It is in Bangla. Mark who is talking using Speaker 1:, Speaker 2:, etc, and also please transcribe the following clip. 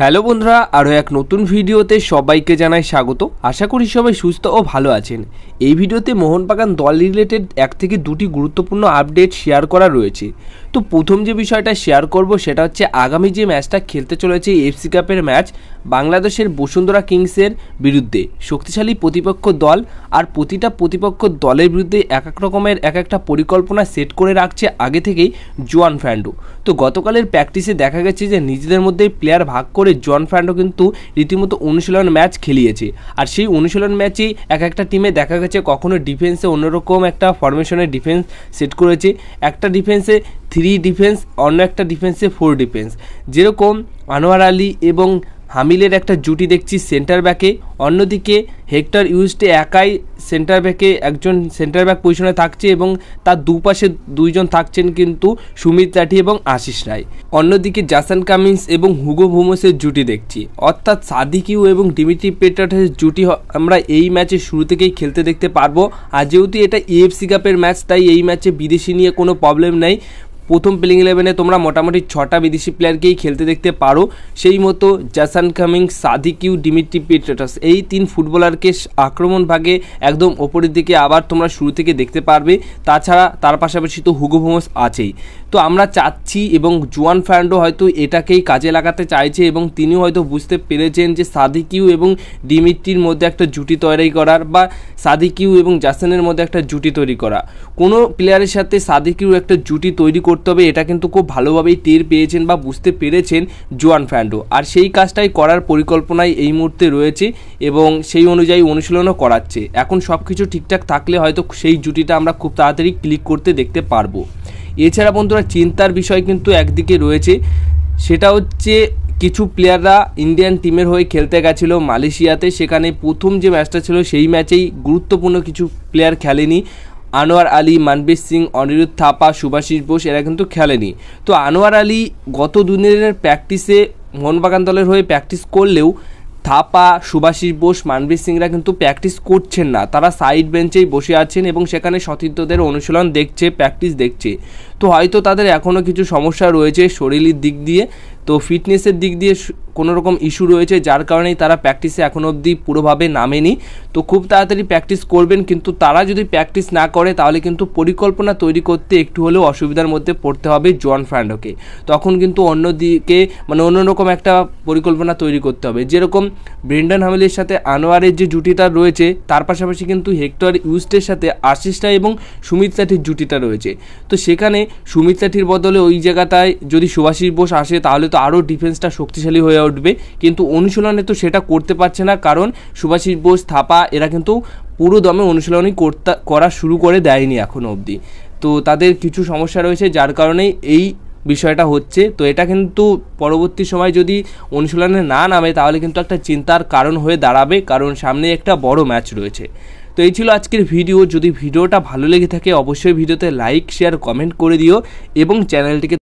Speaker 1: হ্যালো বন্ধুরা আরও এক নতুন ভিডিওতে সবাইকে জানাই স্বাগত আশা করি সবাই সুস্থ ও ভালো আছেন এই ভিডিওতে মোহনবাগান দল রিলেটেড এক থেকে দুটি গুরুত্বপূর্ণ আপডেট শেয়ার করা রয়েছে তো প্রথম যে বিষয়টা শেয়ার করব সেটা হচ্ছে আগামী যে ম্যাচটা খেলতে চলেছে এফসি কাপের ম্যাচ বাংলাদেশের বসুন্ধরা কিংসের বিরুদ্ধে শক্তিশালী প্রতিপক্ষ দল আর প্রতিটা প্রতিপক্ষ দলের বিরুদ্ধে এক এক রকমের এক একটা পরিকল্পনা সেট করে রাখছে আগে থেকেই জোয়ান ফ্যান্ডো তো গতকালের প্র্যাকটিসে দেখা গেছে যে নিজেদের মধ্যে প্লেয়ার ভাগ করে জোয়ান ফ্যান্ডো কিন্তু রীতিমতো অনুশীলন ম্যাচ খেলিয়েছে আর সেই অনুশীলন ম্যাচেই এক একটা টিমে দেখা গেছে কখনো ডিফেন্সে অন্যরকম একটা ফরমেশনের ডিফেন্স সেট করেছে একটা ডিফেন্সে থ্রি থ্রি ডিফেন্স অন্য একটা ডিফেন্সে ফোর ডিফেন্স যেরকম আনোয়ার আলী এবং হামিলের একটা জুটি দেখছি সেন্টার ব্যাকে অন্যদিকে হেক্টর ইউজডে একাই সেন্টার ব্যাকে একজন সেন্টার ব্যাক পজিশনে থাকছে এবং তার দুপাশে দুইজন থাকছেন কিন্তু সুমিত রাঠি এবং আশিস রায় অন্যদিকে জাসান কামিন্স এবং হুগো ভুমোসের জুটি দেখছি অর্থাৎ সাদিকিউ এবং ডিমিট্রি পেট্রাটের জুটি আমরা এই ম্যাচে শুরু থেকেই খেলতে দেখতে পারবো আর যেহেতু এটা এএফসি কাপের ম্যাচ তাই এই ম্যাচে বিদেশি নিয়ে কোনো প্রবলেম নেই প্রথম প্লেইং ইলেভেনে তোমরা মোটামুটি ছটা বিদেশি প্লেয়ারকেই খেলতে দেখতে পারো সেই মতো জাসান কামিং সাদিকিউ ডিমিট্রি পেট্রেটাস এই তিন ফুটবলারকে আক্রমণ ভাগে একদম ওপরের দিকে আবার তোমরা শুরু থেকে দেখতে পারবে তাছাড়া তার পাশাপাশি তো হুগো ভোমস আছেই তো আমরা চাচ্ছি এবং জুয়ান ফ্যান্ডো হয়তো এটাকেই কাজে লাগাতে চাইছে এবং তিনিও হয়তো বুঝতে পেরেছেন যে সাদিকিউ এবং ডিমিট্রির মধ্যে একটা জুটি তৈরি করার বা সাদিকিউ এবং জাসানের মধ্যে একটা জুটি তৈরি করা কোনো প্লেয়ারের সাথে সাদিকিউ একটা জুটি তৈরি করে করতে হবে এটা কিন্তু খুব ভালোভাবেই টের পেয়েছেন বা বুঝতে পেরেছেন জোয়ান ফ্যান্ডো আর সেই কাজটাই করার পরিকল্পনাই এই মুহূর্তে রয়েছে এবং সেই অনুযায়ী অনুশীলনও করাচ্ছে এখন সব কিছু ঠিকঠাক থাকলে হয়তো সেই জুটিটা আমরা খুব তাড়াতাড়ি ক্লিক করতে দেখতে পারবো এছাড়া বন্ধুরা চিন্তার বিষয় কিন্তু একদিকে রয়েছে সেটা হচ্ছে কিছু প্লেয়াররা ইন্ডিয়ান টিমের হয়ে খেলতে গেছিল মালয়েশিয়াতে সেখানে প্রথম যে ম্যাচটা ছিল সেই ম্যাচেই গুরুত্বপূর্ণ কিছু প্লেয়ার খেলেনি আনোয়ার আলী মানবীর সিং অনিরুদ্ধ থাপা সুভাষিস বোস এরা কিন্তু খেলেনি তো আনোয়ার আলী গত দুদিনের প্র্যাকটিসে মোহনবাগান দলের হয়ে প্র্যাকটিস করলেও থাপা সুভাষিস বোস মানবীর সিংরা কিন্তু প্র্যাকটিস করছেন না তারা সাইড বেঞ্চেই বসে আছেন এবং সেখানে সতীর্থদের অনুশীলন দেখছে প্র্যাকটিস দেখছে তো হয়তো তাদের এখনও কিছু সমস্যা রয়েছে শরীরের দিক দিয়ে তো ফিটনেসের দিক দিয়ে কোনো রকম ইস্যু রয়েছে যার কারণেই তারা প্র্যাকটিসে এখনো অবধি পুরোভাবে নামেনি তো খুব তাড়াতাড়ি প্র্যাকটিস করবেন কিন্তু তারা যদি প্র্যাকটিস না করে তাহলে কিন্তু পরিকল্পনা তৈরি করতে একটু হলেও অসুবিধার মধ্যে পড়তে হবে জন ফ্র্যান্ডোকে তখন কিন্তু অন্যদিকে মানে অন্যরকম একটা পরিকল্পনা তৈরি করতে হবে যেরকম ব্রেন্ডন হামেলের সাথে আনোয়ারের যে জুটিটা রয়েছে তার পাশাপাশি কিন্তু হেক্টর ইউস্টের সাথে আশিসটা এবং সুমিত সাঠির জুটিটা রয়েছে তো সেখানে সুমিত লাঠির বদলে ওই জায়গাটায় যদি সুভাষিস বোস আসে তাহলে হয়তো আরও ডিফেন্সটা শক্তিশালী হয়ে উঠবে কিন্তু অনুশীলনে তো সেটা করতে পারছে না কারণ সুভাষিস বোস থাপা এরা কিন্তু পুরো দমে অনুশীলনই করতে করা শুরু করে দেয়নি এখনও অবধি তো তাদের কিছু সমস্যা রয়েছে যার কারণে এই বিষয়টা হচ্ছে তো এটা কিন্তু পরবর্তী সময় যদি অনুশীলনে না নামে তাহলে কিন্তু একটা চিন্তার কারণ হয়ে দাঁড়াবে কারণ সামনে একটা বড় ম্যাচ রয়েছে তো এই ছিল আজকের ভিডিও যদি ভিডিওটা ভালো লেগে থাকে অবশ্যই ভিডিওতে লাইক শেয়ার কমেন্ট করে দিও এবং চ্যানেলটিকে